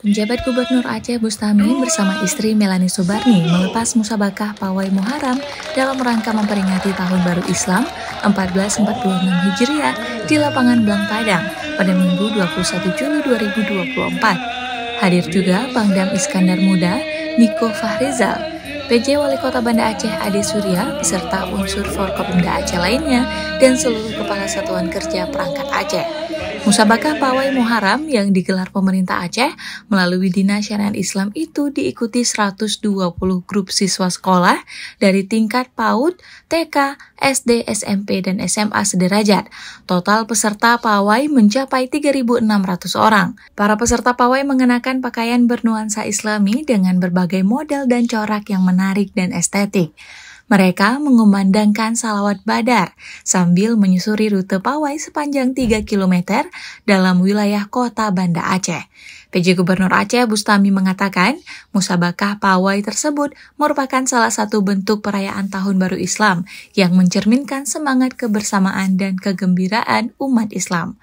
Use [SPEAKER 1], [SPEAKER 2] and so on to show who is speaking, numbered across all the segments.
[SPEAKER 1] Penjabat Gubernur Aceh Bustami bersama istri Melani Subarni melepas musabakah pawai Muharram dalam rangka memperingati Tahun Baru Islam 1446 Hijriah di lapangan Blang Padang pada Minggu 21 Juni 2024. Hadir juga Pangdam Iskandar Muda, Niko Fahrizal, PJ Wali Kota Banda Aceh Ade Surya beserta unsur Forkopimda Aceh lainnya dan seluruh Kepala Satuan Kerja Perangkat Aceh. Musabakah Pawai Muharram yang digelar pemerintah Aceh melalui Dinas syari'ah Islam itu diikuti 120 grup siswa sekolah dari tingkat PAUD, TK, SD, SMP, dan SMA sederajat. Total peserta pawai mencapai 3.600 orang. Para peserta pawai mengenakan pakaian bernuansa islami dengan berbagai model dan corak yang menarik menarik dan estetik. Mereka mengumandangkan salawat badar sambil menyusuri rute pawai sepanjang 3 km dalam wilayah kota Banda Aceh. PJ Gubernur Aceh Bustami mengatakan, musabakah pawai tersebut merupakan salah satu bentuk perayaan Tahun Baru Islam yang mencerminkan semangat kebersamaan dan kegembiraan umat Islam.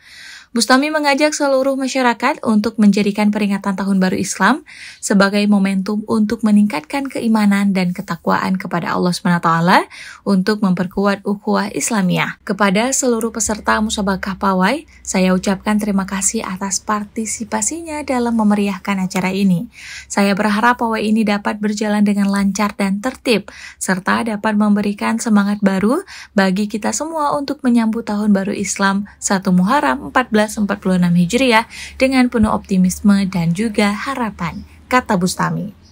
[SPEAKER 1] Bustami mengajak seluruh masyarakat untuk menjadikan peringatan Tahun Baru Islam sebagai momentum untuk meningkatkan keimanan dan ketakwaan kepada Allah SWT untuk memperkuat ukhuwah Islamiyah. Kepada seluruh peserta Musabakah Pawai, saya ucapkan terima kasih atas partisipasinya dalam memeriahkan acara ini. Saya berharap pawai ini dapat berjalan dengan lancar dan tertib, serta dapat memberikan semangat baru bagi kita semua untuk menyambut Tahun Baru Islam 1 Muharram 14 1446 Hijriah dengan penuh optimisme dan juga harapan, kata Bustami.